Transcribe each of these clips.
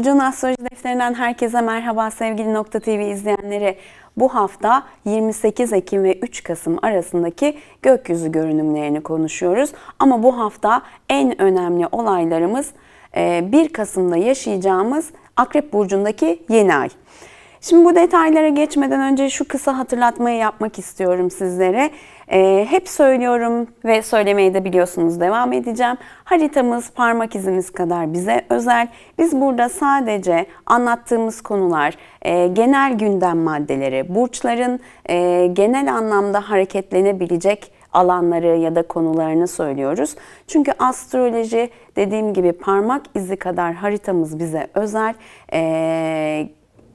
Burcu'nun astroloji defterinden herkese merhaba sevgili Nokta TV izleyenleri. Bu hafta 28 Ekim ve 3 Kasım arasındaki gökyüzü görünümlerini konuşuyoruz. Ama bu hafta en önemli olaylarımız 1 e, Kasım'da yaşayacağımız Akrep Burcu'ndaki yeni ay. Şimdi bu detaylara geçmeden önce şu kısa hatırlatmayı yapmak istiyorum sizlere. E, hep söylüyorum ve söylemeyi de biliyorsunuz devam edeceğim. Haritamız parmak izimiz kadar bize özel. Biz burada sadece anlattığımız konular, e, genel gündem maddeleri, burçların e, genel anlamda hareketlenebilecek alanları ya da konularını söylüyoruz. Çünkü astroloji dediğim gibi parmak izi kadar haritamız bize özel. Ee,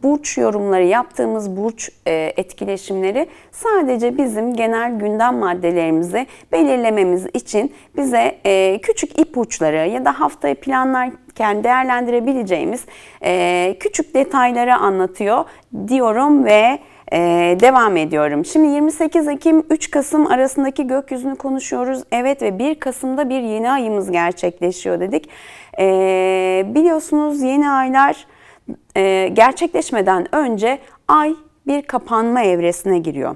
burç yorumları yaptığımız burç e, etkileşimleri sadece bizim genel gündem maddelerimizi belirlememiz için bize e, küçük ipuçları ya da haftayı planlarken değerlendirebileceğimiz e, küçük detayları anlatıyor diyorum ve ee, devam ediyorum. Şimdi 28 Ekim 3 Kasım arasındaki gökyüzünü konuşuyoruz. Evet ve 1 Kasım'da bir yeni ayımız gerçekleşiyor dedik. Ee, biliyorsunuz yeni aylar e, gerçekleşmeden önce ay bir kapanma evresine giriyor.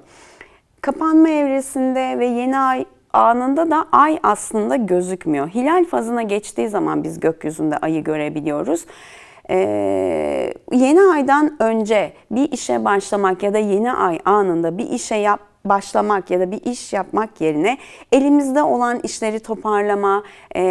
Kapanma evresinde ve yeni ay anında da ay aslında gözükmüyor. Hilal fazına geçtiği zaman biz gökyüzünde ayı görebiliyoruz. Ee, yeni aydan önce bir işe başlamak ya da yeni ay anında bir işe yap, başlamak ya da bir iş yapmak yerine elimizde olan işleri toparlama, e,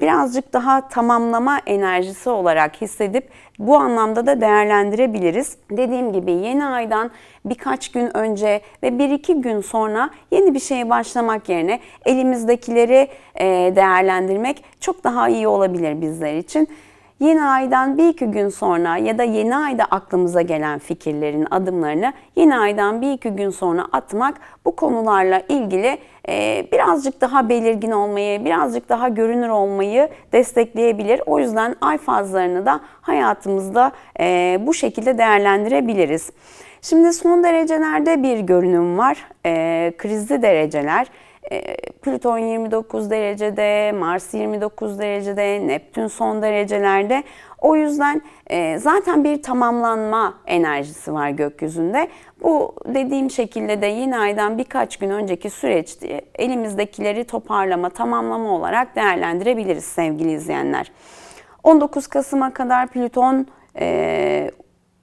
birazcık daha tamamlama enerjisi olarak hissedip bu anlamda da değerlendirebiliriz. Dediğim gibi yeni aydan birkaç gün önce ve bir iki gün sonra yeni bir şeye başlamak yerine elimizdekileri e, değerlendirmek çok daha iyi olabilir bizler için yeni aydan bir iki gün sonra ya da yeni ayda aklımıza gelen fikirlerin adımlarını yeni aydan bir iki gün sonra atmak bu konularla ilgili e, birazcık daha belirgin olmayı, birazcık daha görünür olmayı destekleyebilir. O yüzden ay fazlarını da hayatımızda e, bu şekilde değerlendirebiliriz. Şimdi son derecelerde bir görünüm var. E, krizli dereceler. Ee, Plüton 29 derecede, Mars 29 derecede, Neptün son derecelerde. O yüzden e, zaten bir tamamlanma enerjisi var gökyüzünde. Bu dediğim şekilde de yeni aydan birkaç gün önceki süreçte elimizdekileri toparlama, tamamlama olarak değerlendirebiliriz sevgili izleyenler. 19 Kasım'a kadar Plüton e,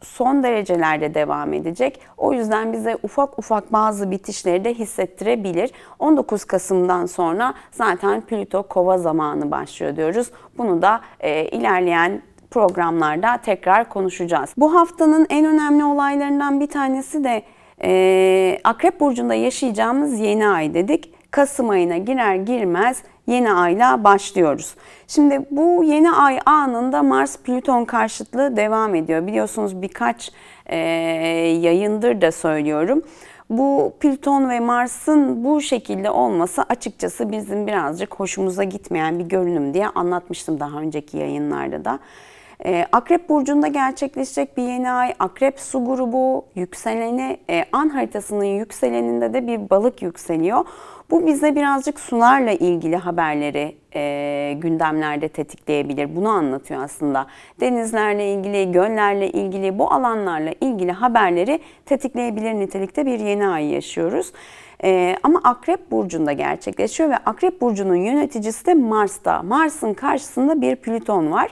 son derecelerde devam edecek. O yüzden bize ufak ufak bazı bitişleri de hissettirebilir. 19 Kasım'dan sonra zaten Plüto kova zamanı başlıyor diyoruz. Bunu da e, ilerleyen programlarda tekrar konuşacağız. Bu haftanın en önemli olaylarından bir tanesi de e, Akrep Burcu'nda yaşayacağımız yeni ay dedik. Kasım ayına girer girmez yeni ayla başlıyoruz. Şimdi bu yeni ay anında Mars-Plüton karşıtlığı devam ediyor. Biliyorsunuz birkaç e, yayındır da söylüyorum. Bu Plüton ve Mars'ın bu şekilde olması açıkçası bizim birazcık hoşumuza gitmeyen bir görünüm diye anlatmıştım daha önceki yayınlarda da. E, Akrep Burcu'nda gerçekleşecek bir yeni ay, Akrep Su grubu yükseleni, e, an haritasının yükseleninde de bir balık yükseliyor. Bu bize birazcık sularla ilgili haberleri e, gündemlerde tetikleyebilir. Bunu anlatıyor aslında. Denizlerle ilgili, göllerle ilgili, bu alanlarla ilgili haberleri tetikleyebilir nitelikte bir yeni ay yaşıyoruz. Ee, ama Akrep Burcu'nda gerçekleşiyor ve Akrep Burcu'nun yöneticisi de Mars'ta. Mars'ın karşısında bir Plüton var.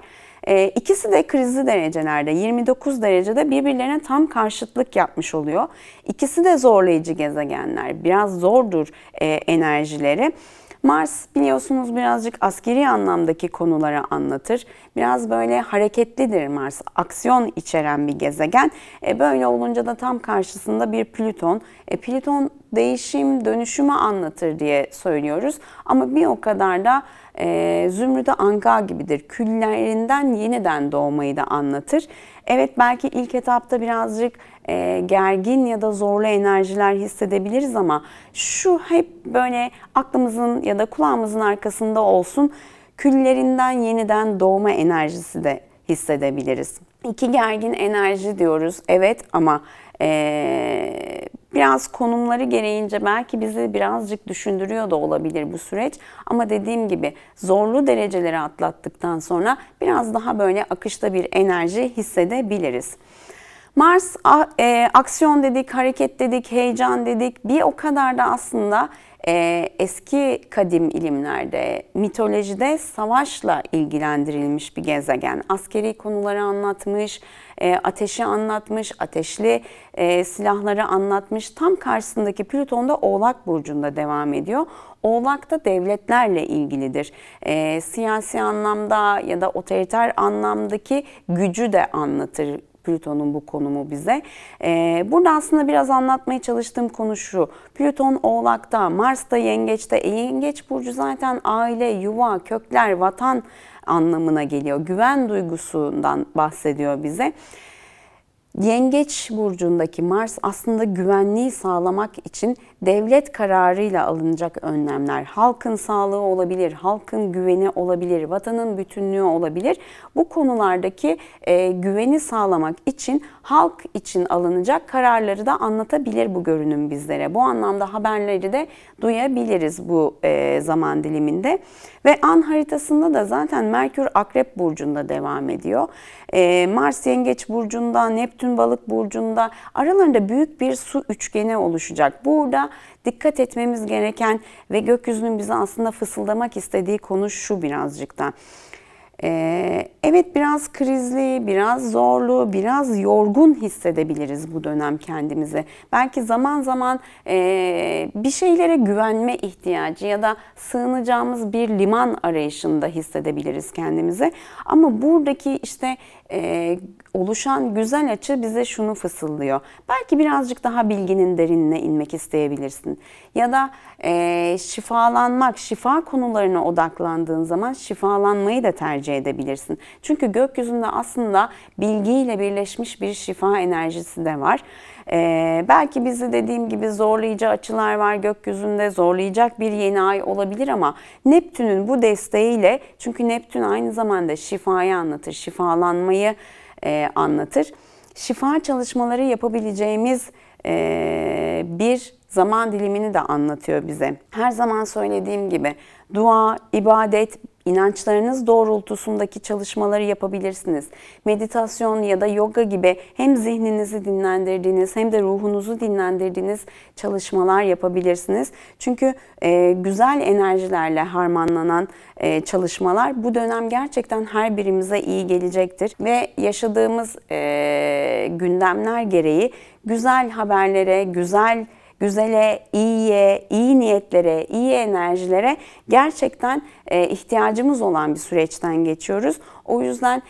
E, ikisi de krizli derecelerde 29 derecede birbirlerine tam karşıtlık yapmış oluyor. İkisi de zorlayıcı gezegenler. Biraz zordur e, enerjileri. Mars biliyorsunuz birazcık askeri anlamdaki konulara anlatır. Biraz böyle hareketlidir Mars. Aksiyon içeren bir gezegen. E böyle olunca da tam karşısında bir Plüton. E Plüton değişim, dönüşümü anlatır diye söylüyoruz. Ama bir o kadar da e, ee, Zümrüt'e anka gibidir. Küllerinden yeniden doğmayı da anlatır. Evet belki ilk etapta birazcık e, gergin ya da zorlu enerjiler hissedebiliriz ama şu hep böyle aklımızın ya da kulağımızın arkasında olsun küllerinden yeniden doğma enerjisi de hissedebiliriz. İki gergin enerji diyoruz evet ama e, Biraz konumları gereğince belki bizi birazcık düşündürüyor da olabilir bu süreç. Ama dediğim gibi zorlu dereceleri atlattıktan sonra biraz daha böyle akışta bir enerji hissedebiliriz. Mars e, aksiyon dedik, hareket dedik, heyecan dedik. Bir o kadar da aslında e, eski kadim ilimlerde, mitolojide savaşla ilgilendirilmiş bir gezegen. Askeri konuları anlatmış, e, ateşi anlatmış, ateşli e, silahları anlatmış. Tam karşısındaki Plüton da Oğlak Burcu'nda devam ediyor. Oğlak da devletlerle ilgilidir. E, siyasi anlamda ya da otoriter anlamdaki gücü de anlatır Plüton'un bu konumu bize. E, burada aslında biraz anlatmaya çalıştığım konu şu. Plüton Oğlak'ta, Mars'ta Yengeç'te. E, Yengeç Burcu zaten aile, yuva, kökler, vatan anlamına geliyor. Güven duygusundan bahsediyor bize. Yengeç burcundaki Mars aslında güvenliği sağlamak için devlet kararıyla alınacak önlemler. Halkın sağlığı olabilir, halkın güveni olabilir, vatanın bütünlüğü olabilir. Bu konulardaki e, güveni sağlamak için halk için alınacak kararları da anlatabilir bu görünüm bizlere. Bu anlamda haberleri de duyabiliriz bu e, zaman diliminde. Ve an haritasında da zaten Merkür Akrep Burcu'nda devam ediyor. E, Mars Yengeç Burcu'nda, Neptün Balık Burcu'nda aralarında büyük bir su üçgeni oluşacak. Burada dikkat etmemiz gereken ve gökyüzünün bize aslında fısıldamak istediği konu şu birazcık da. Ee, evet biraz krizli, biraz zorlu, biraz yorgun hissedebiliriz bu dönem kendimizi. Belki zaman zaman e, bir şeylere güvenme ihtiyacı ya da sığınacağımız bir liman arayışında hissedebiliriz kendimizi. Ama buradaki işte e, oluşan güzel açı bize şunu fısıldıyor. Belki birazcık daha bilginin derinine inmek isteyebilirsin. Ya da e, şifalanmak, şifa konularına odaklandığın zaman şifalanmayı da tercih edebilirsin. Çünkü gökyüzünde aslında bilgiyle birleşmiş bir şifa enerjisi de var. E, belki bizi dediğim gibi zorlayıcı açılar var gökyüzünde, zorlayacak bir yeni ay olabilir ama Neptün'ün bu desteğiyle, çünkü Neptün aynı zamanda şifayı anlatır, şifalanmayı e, anlatır. Şifa çalışmaları yapabileceğimiz e, bir zaman dilimini de anlatıyor bize. Her zaman söylediğim gibi dua, ibadet İnançlarınız doğrultusundaki çalışmaları yapabilirsiniz. Meditasyon ya da yoga gibi hem zihninizi dinlendirdiğiniz hem de ruhunuzu dinlendirdiğiniz çalışmalar yapabilirsiniz. Çünkü e, güzel enerjilerle harmanlanan e, çalışmalar bu dönem gerçekten her birimize iyi gelecektir. Ve yaşadığımız e, gündemler gereği güzel haberlere, güzel güzele, iyiye, iyi niyetlere, iyi enerjilere gerçekten e, ihtiyacımız olan bir süreçten geçiyoruz. O yüzden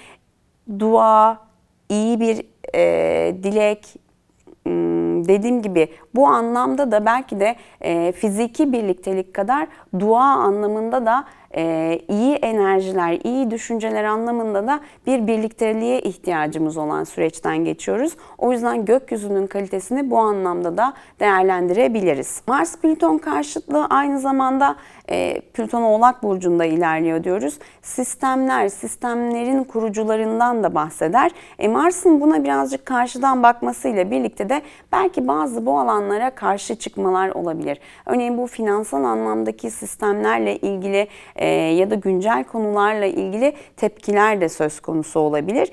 dua, iyi bir e, dilek, hmm, dediğim gibi bu anlamda da belki de e, fiziki birliktelik kadar dua anlamında da ee, iyi enerjiler, iyi düşünceler anlamında da bir birlikteliğe ihtiyacımız olan süreçten geçiyoruz. O yüzden gökyüzünün kalitesini bu anlamda da değerlendirebiliriz. Mars-Plüton karşıtlığı aynı zamanda e, Plüton Oğlak Burcu'nda ilerliyor diyoruz. Sistemler, sistemlerin kurucularından da bahseder. E, Mars'ın buna birazcık karşıdan bakmasıyla birlikte de belki bazı bu alanlara karşı çıkmalar olabilir. Örneğin bu finansal anlamdaki sistemlerle ilgili e, e, ya da güncel konularla ilgili tepkiler de söz konusu olabilir.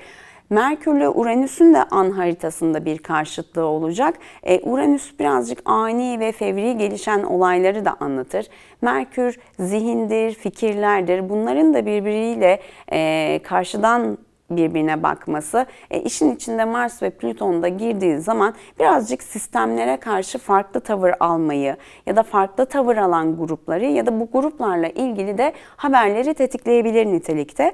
Merkür ile Uranüs'ün de an haritasında bir karşıtlığı olacak. E, Uranüs birazcık ani ve fevri gelişen olayları da anlatır. Merkür zihindir, fikirlerdir. Bunların da birbiriyle e, karşıdan birbirine bakması. E, işin içinde Mars ve Plüton da girdiği zaman birazcık sistemlere karşı farklı tavır almayı ya da farklı tavır alan grupları ya da bu gruplarla ilgili de haberleri tetikleyebilir nitelikte.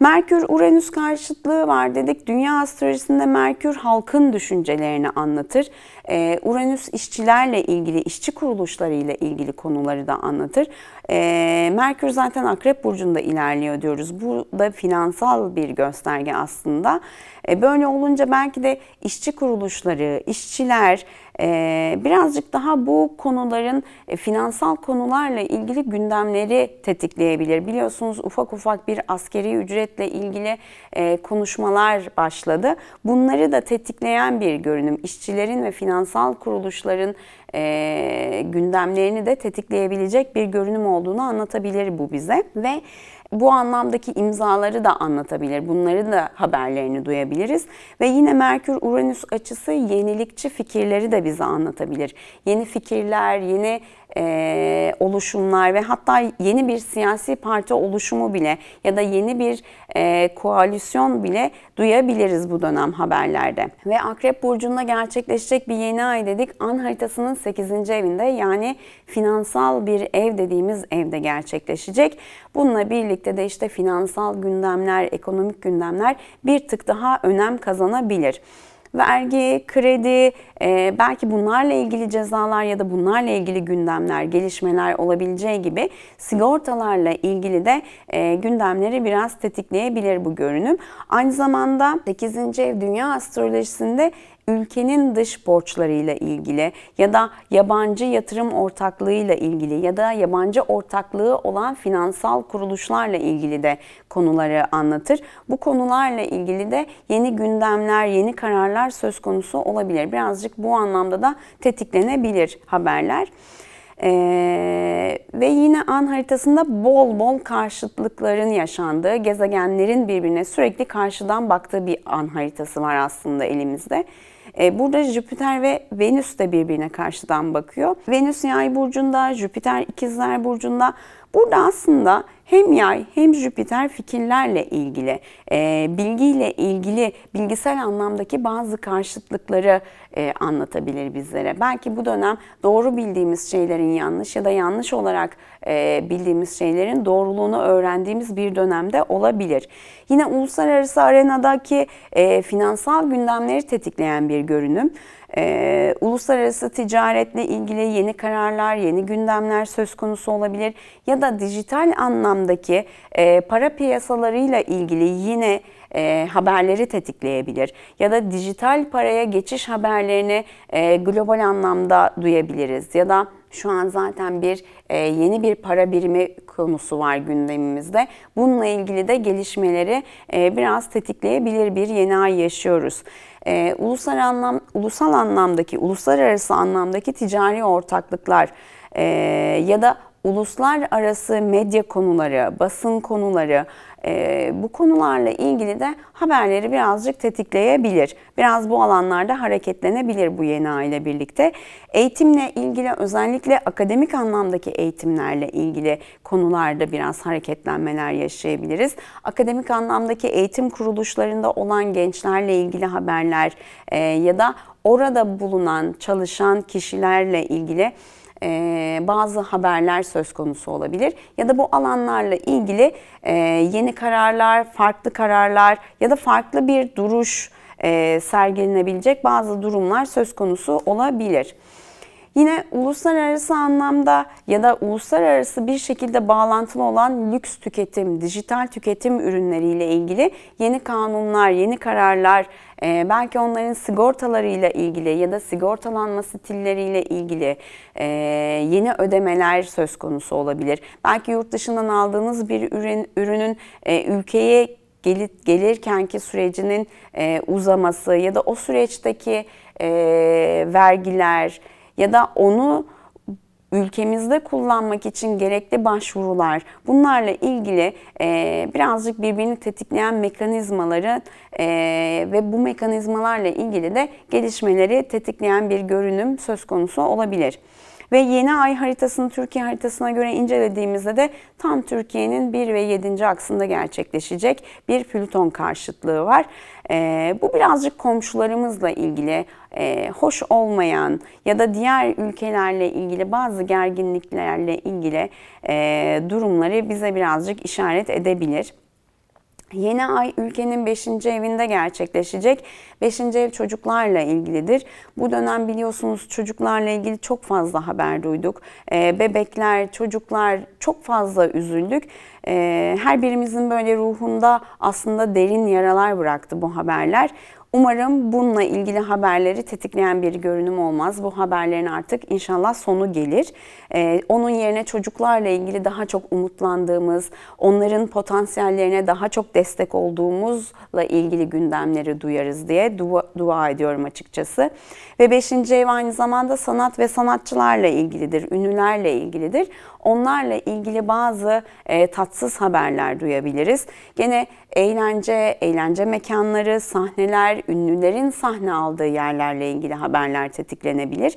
Merkür-Uranüs karşıtlığı var dedik. Dünya astrolojisinde Merkür halkın düşüncelerini anlatır. Ee, Uranüs işçilerle ilgili, işçi kuruluşlarıyla ilgili konuları da anlatır. E, Merkür zaten Akrep Burcu'nda ilerliyor diyoruz. Bu da finansal bir gösterge aslında. E, böyle olunca belki de işçi kuruluşları, işçiler, ee, birazcık daha bu konuların e, finansal konularla ilgili gündemleri tetikleyebilir. Biliyorsunuz ufak ufak bir askeri ücretle ilgili e, konuşmalar başladı. Bunları da tetikleyen bir görünüm. İşçilerin ve finansal kuruluşların e, gündemlerini de tetikleyebilecek bir görünüm olduğunu anlatabilir bu bize. Ve bu anlamdaki imzaları da anlatabilir. Bunları da haberlerini duyabiliriz. Ve yine Merkür-Uranüs açısı yenilikçi fikirleri de bize anlatabilir. Yeni fikirler, yeni e, oluşumlar ve hatta yeni bir siyasi parti oluşumu bile ya da yeni bir e, koalisyon bile duyabiliriz bu dönem haberlerde. Ve Akrep Burcu'nda gerçekleşecek bir yeni ay dedik. An haritasının 8. evinde yani finansal bir ev dediğimiz evde gerçekleşecek. Bununla birlikte de işte finansal gündemler, ekonomik gündemler bir tık daha önem kazanabilir vergi, kredi, e, belki bunlarla ilgili cezalar ya da bunlarla ilgili gündemler, gelişmeler olabileceği gibi sigortalarla ilgili de e, gündemleri biraz tetikleyebilir bu görünüm. Aynı zamanda 8. ev dünya astrolojisinde ülkenin dış borçlarıyla ilgili ya da yabancı yatırım ortaklığıyla ilgili ya da yabancı ortaklığı olan finansal kuruluşlarla ilgili de konuları anlatır. Bu konularla ilgili de yeni gündemler, yeni kararlar söz konusu olabilir. Birazcık bu anlamda da tetiklenebilir haberler. Ee, ve yine an haritasında bol bol karşıtlıkların yaşandığı, gezegenlerin birbirine sürekli karşıdan baktığı bir an haritası var aslında elimizde. E, burada Jüpiter ve Venüs de birbirine karşıdan bakıyor. Venüs yay burcunda, Jüpiter ikizler burcunda. Burada aslında hem Yay hem Jüpiter fikirlerle ilgili, e, bilgiyle ilgili bilgisel anlamdaki bazı karşıtlıkları e, anlatabilir bizlere. Belki bu dönem doğru bildiğimiz şeylerin yanlış ya da yanlış olarak e, bildiğimiz şeylerin doğruluğunu öğrendiğimiz bir dönemde olabilir. Yine uluslararası arenadaki e, finansal gündemleri tetikleyen bir görünüm. Ee, uluslararası ticaretle ilgili yeni kararlar, yeni gündemler söz konusu olabilir ya da dijital anlamda ortamdaki e, para piyasalarıyla ilgili yine e, haberleri tetikleyebilir. Ya da dijital paraya geçiş haberlerini e, global anlamda duyabiliriz. Ya da şu an zaten bir e, yeni bir para birimi konusu var gündemimizde. Bununla ilgili de gelişmeleri e, biraz tetikleyebilir bir yeni ay yaşıyoruz. E, ulusal anlam ulusal anlamdaki uluslararası anlamdaki ticari ortaklıklar e, ya da uluslararası medya konuları, basın konuları e, bu konularla ilgili de haberleri birazcık tetikleyebilir. Biraz bu alanlarda hareketlenebilir bu yeni aile birlikte. Eğitimle ilgili özellikle akademik anlamdaki eğitimlerle ilgili konularda biraz hareketlenmeler yaşayabiliriz. Akademik anlamdaki eğitim kuruluşlarında olan gençlerle ilgili haberler e, ya da orada bulunan çalışan kişilerle ilgili e, bazı haberler söz konusu olabilir. Ya da bu alanlarla ilgili e, yeni kararlar, farklı kararlar ya da farklı bir duruş e, sergilenebilecek bazı durumlar söz konusu olabilir. Yine uluslararası anlamda ya da uluslararası bir şekilde bağlantılı olan lüks tüketim, dijital tüketim ürünleriyle ilgili yeni kanunlar, yeni kararlar, e, belki onların sigortalarıyla ilgili ya da sigortalanma stilleriyle ilgili e, yeni ödemeler söz konusu olabilir. Belki yurt dışından aldığınız bir ürün, ürünün e, ülkeye gelirkenki sürecinin uzaması ya da o süreçteki vergiler, ya da onu ülkemizde kullanmak için gerekli başvurular, bunlarla ilgili e, birazcık birbirini tetikleyen mekanizmaları e, ve bu mekanizmalarla ilgili de gelişmeleri tetikleyen bir görünüm söz konusu olabilir. Ve yeni ay haritasını Türkiye haritasına göre incelediğimizde de tam Türkiye'nin 1 ve 7. aksında gerçekleşecek bir Plüton karşıtlığı var. E, bu birazcık komşularımızla ilgili e, hoş olmayan ya da diğer ülkelerle ilgili bazı gerginliklerle ilgili e, durumları bize birazcık işaret edebilir. Yeni ay ülkenin 5. evinde gerçekleşecek. 5. ev çocuklarla ilgilidir. Bu dönem biliyorsunuz çocuklarla ilgili çok fazla haber duyduk. Ee, bebekler, çocuklar çok fazla üzüldük. Ee, her birimizin böyle ruhunda aslında derin yaralar bıraktı bu haberler. Umarım bununla ilgili haberleri tetikleyen bir görünüm olmaz. Bu haberlerin artık inşallah sonu gelir. Ee, onun yerine çocuklarla ilgili daha çok umutlandığımız, onların potansiyellerine daha çok destek olduğumuzla ilgili gündemleri duyarız diye dua, dua ediyorum açıkçası. Ve beşinci ev aynı zamanda sanat ve sanatçılarla ilgilidir, ünlülerle ilgilidir. Onlarla ilgili bazı e, tatsız haberler duyabiliriz. Gene eğlence, eğlence mekanları, sahneler, ünlülerin sahne aldığı yerlerle ilgili haberler tetiklenebilir.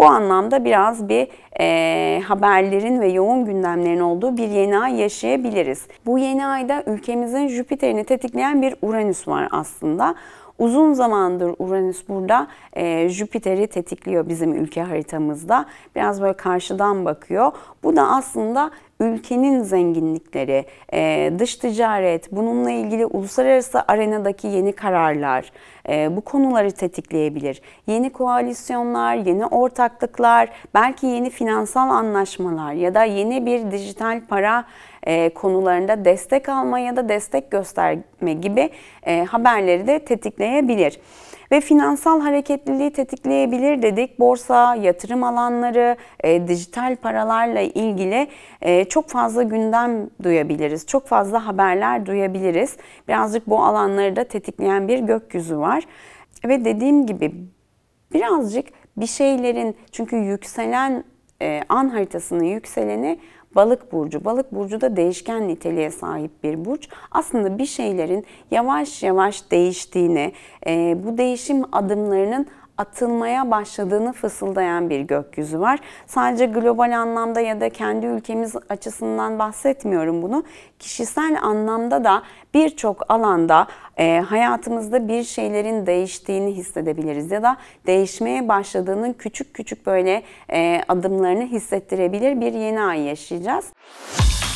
Bu anlamda biraz bir e, haberlerin ve yoğun gündemlerin olduğu bir yeni ay yaşayabiliriz. Bu yeni ayda ülkemizin Jüpiter'ini tetikleyen bir Uranüs var aslında. Uzun zamandır Uranüs burada e, Jüpiter'i tetikliyor bizim ülke haritamızda. Biraz böyle karşıdan bakıyor. Bu da aslında ülkenin zenginlikleri, e, dış ticaret, bununla ilgili uluslararası arenadaki yeni kararlar e, bu konuları tetikleyebilir. Yeni koalisyonlar, yeni ortaklıklar, belki yeni finansal anlaşmalar ya da yeni bir dijital para e, konularında destek alma ya da destek gösterme gibi e, haberleri de tetikleyebilir. Ve finansal hareketliliği tetikleyebilir dedik. Borsa, yatırım alanları, e, dijital paralarla ilgili e, çok fazla gündem duyabiliriz. Çok fazla haberler duyabiliriz. Birazcık bu alanları da tetikleyen bir gökyüzü var. Ve dediğim gibi birazcık bir şeylerin çünkü yükselen e, an haritasının yükseleni Balık burcu. Balık burcu da değişken niteliğe sahip bir burç. Aslında bir şeylerin yavaş yavaş değiştiğini, e, bu değişim adımlarının atılmaya başladığını fısıldayan bir gökyüzü var. Sadece global anlamda ya da kendi ülkemiz açısından bahsetmiyorum bunu. Kişisel anlamda da birçok alanda e, hayatımızda bir şeylerin değiştiğini hissedebiliriz ya da değişmeye başladığının küçük küçük böyle e, adımlarını hissettirebilir bir yeni ay yaşayacağız.